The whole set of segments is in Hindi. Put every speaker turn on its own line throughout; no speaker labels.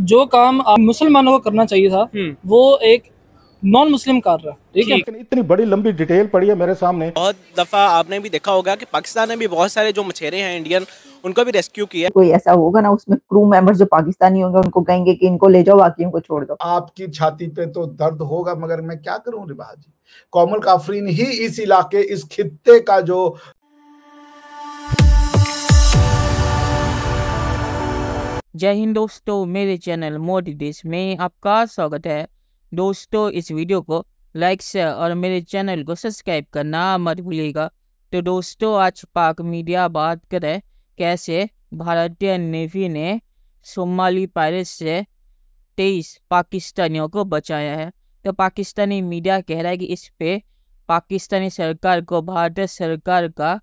जो काम मुसलमानों को करना चाहिए था हम्म। वो एक नॉन मुस्लिम कर रहा है ठीक है
इतनी बड़ी लंबी डिटेल पड़ी है मेरे सामने
बहुत
दफा आपने भी देखा होगा कि पाकिस्तान में भी बहुत सारे जो मछेरे हैं इंडियन उनको भी रेस्क्यू किया
कोई ऐसा होगा ना उसमें क्रू मेंबर्स जो पाकिस्तानी होंगे उनको कहेंगे कि इनको ले जाओ बाकी को छोड़ दो आपकी छाती पे तो दर्द होगा मगर मैं क्या करूँ रिबाजी
जी कोमल काफरीन ही इस इलाके इस खत्ते का जो
जय हिंद दोस्तों मेरे चैनल मोटिवेश में आपका स्वागत है दोस्तों इस वीडियो को लाइक शेयर और मेरे चैनल को सब्सक्राइब करना मत भूलिएगा तो दोस्तों आज पाक मीडिया बात करें कैसे भारतीय नेवी ने सोमाली पायरेट से तेईस पाकिस्तानियों को बचाया है तो पाकिस्तानी मीडिया कह रहा है कि इस पे पाकिस्तानी सरकार को भारत सरकार का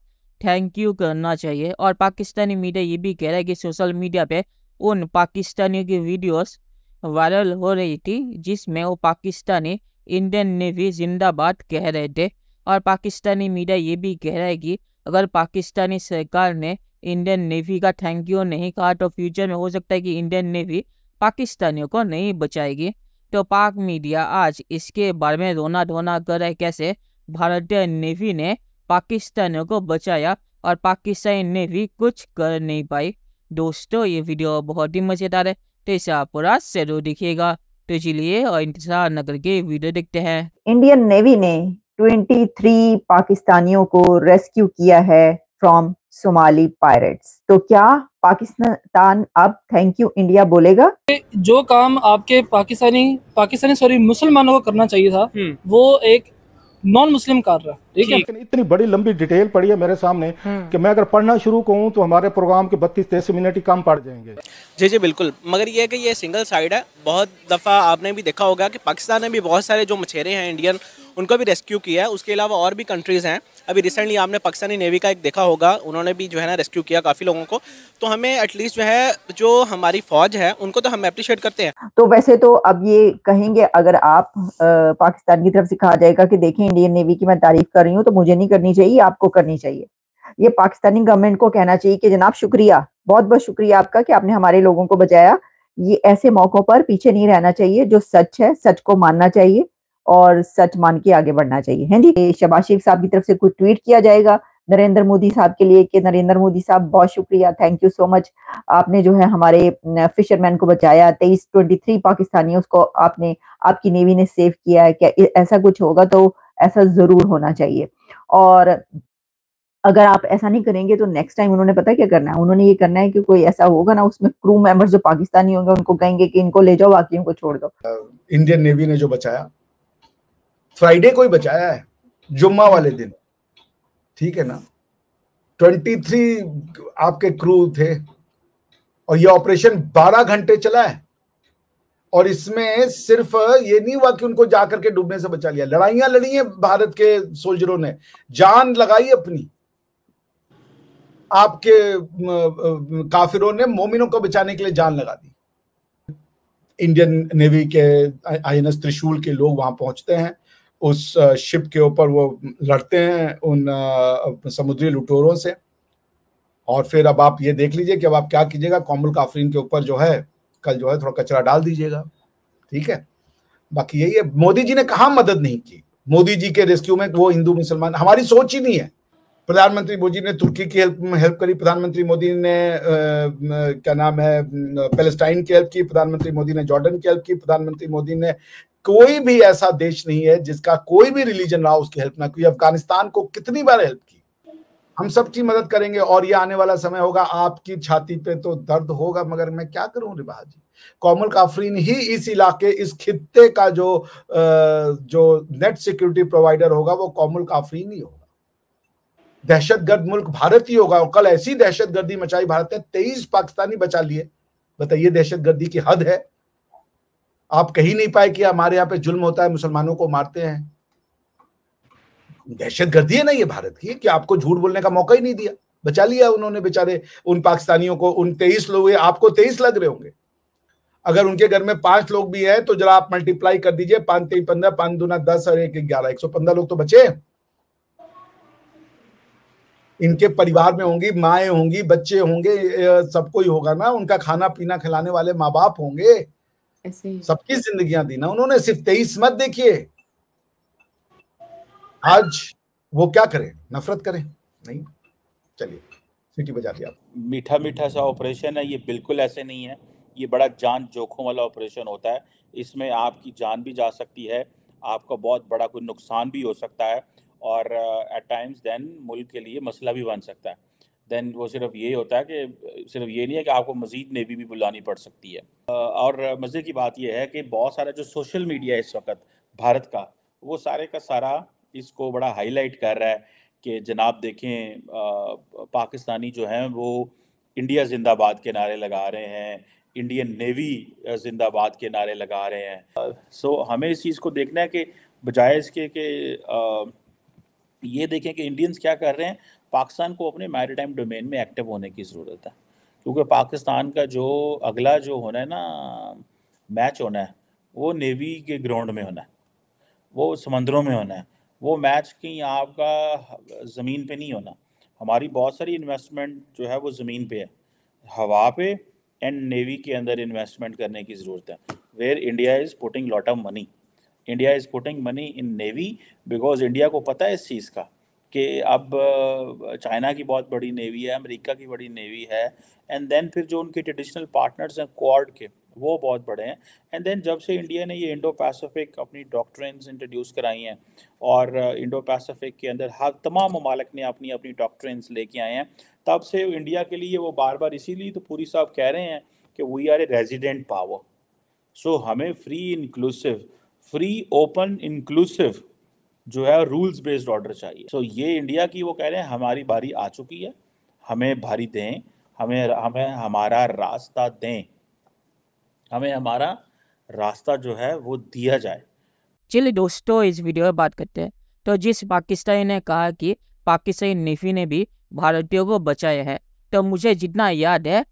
थैंक यू करना चाहिए और पाकिस्तानी मीडिया ये भी कह रहा है कि सोशल मीडिया पे उन पाकिस्तानियों की वीडियोस वायरल हो रही थी जिसमें वो पाकिस्तानी इंडियन नेवी जिंदाबाद कह रहे थे और पाकिस्तानी मीडिया ये भी कह रहा है कि अगर पाकिस्तानी सरकार ने इंडियन नेवी का थैंक यू नहीं कहा तो फ्यूचर में हो सकता है कि इंडियन नेवी पाकिस्तानियों को नहीं बचाएगी तो पाक मीडिया आज इसके बारे में रोना धोना कर रहे कैसे भारतीय नेवी ने पाकिस्तानियों को बचाया और पाकिस्तानी नेवी कुछ कर नहीं पाई दोस्तों ये वीडियो बहुत ही मज़ेदार है तो इसे आप पूरा जरूर देखिएगा तो इसीलिए और इंतजार न करके वीडियो देखते हैं
इंडियन नेवी ने 23 पाकिस्तानियों को रेस्क्यू किया है फ्रॉम सोमाली पायरेट्स तो क्या पाकिस्तान अब थैंक यू इंडिया बोलेगा
जो काम आपके पाकिस्तानी पाकिस्तानी सॉरी मुसलमानों को करना चाहिए था हम्म। वो एक नॉन मुस्लिम कर रहा है ठीक है
इतनी बड़ी लंबी डिटेल पड़ी है मेरे सामने हम्म। कि मैं अगर पढ़ना शुरू करूँ तो हमारे प्रोग्राम के बत्तीस तेईस मिनट ही कम पड़ जाएंगे
जी जी बिल्कुल मगर ये है कि ये सिंगल साइड है बहुत दफ़ा आपने भी देखा होगा कि पाकिस्तान में भी बहुत सारे जो मछेरे हैं इंडियन उनको भी रेस्क्यू किया है उसके अलावा और भी कंट्रीज़ हैं अभी रिसेंटली आपने पाकिस्तानी नेवी का एक देखा होगा उन्होंने भी जो है ना रेस्क्यू किया काफ़ी लोगों को तो हमें एटलीस्ट जो है जो हमारी फ़ौज है उनको तो हम अप्रिशिएट करते हैं
तो वैसे तो अब ये कहेंगे अगर आप पाकिस्तान की तरफ से कहा जाएगा कि देखें इंडियन नेवी की मैं तारीफ कर रही हूँ तो मुझे नहीं करनी चाहिए आपको करनी चाहिए ये पाकिस्तानी गवर्नमेंट को कहना चाहिए कि जनाब शुक्रिया बहुत बहुत शुक्रिया आपका कि आपने हमारे लोगों को बचाया ये ऐसे मौकों पर पीछे नहीं रहना चाहिए जो सच है सच को मानना चाहिए और सच मान के आगे बढ़ना चाहिए है जी शबाज शेख साहब की तरफ से कुछ ट्वीट किया जाएगा नरेंद्र मोदी साहब के लिए कि नरेंद्र मोदी साहब बहुत शुक्रिया थैंक यू सो मच आपने जो है हमारे फिशरमैन को बचाया तेईस ट्वेंटी थ्री पाकिस्तानी उसको आपने आपकी नेवी ने सेव किया है क्या ऐसा कुछ होगा तो ऐसा जरूर होना चाहिए और अगर आप ऐसा नहीं करेंगे तो नेक्स्ट टाइम उन्होंने पता क्या करना है उन्होंने ये करना है कि कोई ऐसा होगा ना उसमें क्रू मेंबर्स जो पाकिस्तानी होंगे उनको कहेंगे कि इनको ले जाओ बाकी को छोड़ दो
इंडियन नेवी ने जो बचाया फ्राइडे को ही बचाया है जुम्मा वाले दिन ठीक है ना ट्वेंटी थ्री आपके क्रू थे और ये ऑपरेशन बारह घंटे चला है और इसमें सिर्फ ये नहीं हुआ कि उनको जाकर के डूबने से बचा लिया लड़ाइयां लड़ी है भारत के सोल्जरों ने जान लगाई अपनी आपके काफिरों ने मोमिनों को बचाने के लिए जान लगा दी इंडियन नेवी के आई एन त्रिशूल के लोग वहां पहुंचते हैं उस शिप के ऊपर वो लड़ते हैं उन समुद्री लुटोरों से और फिर अब आप ये देख लीजिए कि अब आप क्या कीजिएगा कॉमुल काफरीन के ऊपर जो है कल जो है थोड़ा कचरा डाल दीजिएगा ठीक है बाकी यही है मोदी जी ने कहा मदद नहीं की मोदी जी के रेस्क्यू में वो हिंदू मुसलमान हमारी सोच ही नहीं है प्रधानमंत्री मोदी ने तुर्की की हेल्प हेल्प करी प्रधानमंत्री मोदी ने आ, क्या नाम है पेलेस्टाइन की हेल्प की प्रधानमंत्री मोदी ने जॉर्डन की हेल्प की प्रधानमंत्री मोदी ने कोई भी ऐसा देश नहीं है जिसका कोई भी रिलीजन ना उसकी हेल्प ना की अफगानिस्तान को कितनी बार हेल्प की हम सबकी मदद करेंगे और ये आने वाला समय होगा आपकी छाती पे तो दर्द होगा मगर मैं क्या करूं रिबा जी कोमल काफरीन ही इस इलाके इस खित्ते का जो जो नेट सिक्योरिटी प्रोवाइडर होगा वो कोमल काफरीन ही होगा दहशतगर्द मुल्क भारत ही होगा और कल ऐसी दहशतगर्दी मचाई भारत ने तेईस पाकिस्तानी बचा लिए बताइए दहशतगर्दी की हद है आप कही नहीं पाए कि हमारे यहाँ पे जुल्म होता है मुसलमानों को मारते हैं दहशत गर्दी है ना ये भारत की कि आपको झूठ बोलने का मौका ही नहीं दिया बचा लिया उन्होंने बेचारे उन पाकिस्तानियों को उन तेईस लोग आपको तेईस लग रहे होंगे अगर उनके घर में पांच लोग भी हैं तो जरा आप मल्टीप्लाई कर दीजिए पांच तेईस पंद्रह पांच दूना दस और एक ग्यारह एक सौ पंद्रह लोग तो बचे इनके परिवार में होंगी माए होंगी बच्चे होंगे सब कोई होगा ना उनका खाना पीना खिलाने वाले माँ बाप होंगे सबकी जिंदगियां दी ना उन्होंने सिर्फ तेईस मत देखिए आज वो क्या करें नफरत करें नहीं चलिए सिटी बजा दिया
मीठा मीठा सा ऑपरेशन है ये बिल्कुल ऐसे नहीं है ये बड़ा जान जोखों वाला ऑपरेशन होता है इसमें आपकी जान भी जा सकती है आपका बहुत बड़ा कोई नुकसान भी हो सकता है और एट टाइम्स देन मुल्क के लिए मसला भी बन सकता है देन वो सिर्फ ये होता है कि सिर्फ ये नहीं है कि आपको मज़ीद नेवी भी बुलानी पड़ सकती है और मज़े की बात यह है कि बहुत सारा जो सोशल मीडिया है इस वक्त भारत का वो सारे का सारा इसको बड़ा हाईलाइट कर रहा है कि जनाब देखें पाकिस्तानी जो हैं वो इंडिया जिंदाबाद के नारे लगा रहे हैं इंडियन नेवी जिंदाबाद के नारे लगा रहे हैं सो so, हमें इस चीज़ को देखना है कि बजाय इसके कि ये देखें कि इंडियंस क्या कर रहे हैं पाकिस्तान को अपने मैरिटाइम डोमेन में एक्टिव होने की ज़रूरत है क्योंकि पाकिस्तान का जो अगला जो होना है ना मैच होना है वो नेवी के ग्राउंड में होना है वो समंदरों में होना है वो मैच कहीं आपका ज़मीन पे नहीं होना हमारी बहुत सारी इन्वेस्टमेंट जो है वो ज़मीन पे है हवा पे एंड नेवी के अंदर इन्वेस्टमेंट करने की ज़रूरत है where India is putting lot of money India is putting money in navy because India को पता है इस चीज़ का कि अब चाइना की बहुत बड़ी नेवी है अमेरिका की बड़ी नेवी है एंड देन फिर जो उनके ट्रेडिशनल पार्टनर्स हैं क्वाड के वो बहुत बड़े हैं एंड देन जब से इंडिया ने ये इंडो पैसिफिक अपनी डॉक्ट्रेंस इंट्रोड्यूस कराई हैं और इंडो पैसिफिक के अंदर हर तमाम ममालक ने अपनी अपनी डॉक्ट्रेंस लेके आए हैं तब से इंडिया के लिए वो बार बार इसीलिए तो पूरी साहब कह रहे हैं कि we are a resident power so हमें free inclusive free open inclusive जो है रूल्स बेस्ड ऑर्डर चाहिए सो so, ये इंडिया की वो कह रहे हैं हमारी बारी आ चुकी है हमें भारी दें हमें हमें हमारा रास्ता दें हमें हमारा रास्ता जो है वो दिया जाए
चलिए दोस्तों इस वीडियो में बात करते हैं तो जिस पाकिस्तानी ने कहा कि पाकिस्तानी नेफी ने भी भारतीयों को बचाया है तो मुझे जितना याद है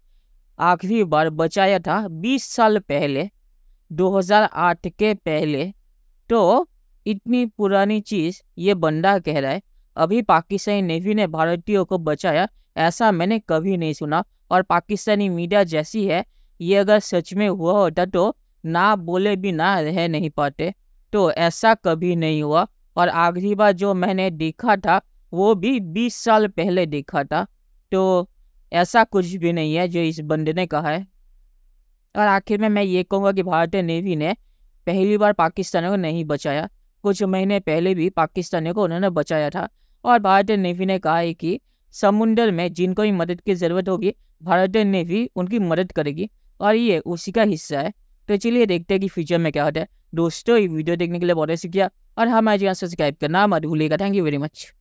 आखिरी बार बचाया था 20 साल पहले 2008 के पहले तो इतनी पुरानी चीज ये बंडा कह रहा है अभी पाकिस्तानी नेवी ने भारतीयों को बचाया ऐसा मैंने कभी नहीं सुना और पाकिस्तानी मीडिया जैसी है ये अगर सच में हुआ होता तो ना बोले भी ना रह नहीं पाते तो ऐसा कभी नहीं हुआ और आखिरी बार जो मैंने देखा था वो भी बीस साल पहले देखा था तो ऐसा कुछ भी नहीं है जो इस बंदे ने कहा है और आखिर में मैं ये कहूँगा कि भारतीय नेवी ने पहली बार पाकिस्तान को नहीं बचाया कुछ महीने पहले भी पाकिस्तानियों को उन्होंने बचाया था और भारतीय नेवी ने कहा है कि समुंदर में जिनको भी मदद की ज़रूरत होगी भारतीय नेवी उनकी मदद करेगी और ये उसी का हिस्सा है तो चलिए देखते हैं कि फ्यूचर में क्या होता है दोस्तों ये वीडियो देखने के लिए बहुत ऐसे किया और हमारे चैनल सब्सक्राइब करना मत भूलिएगा थैंक यू वेरी मच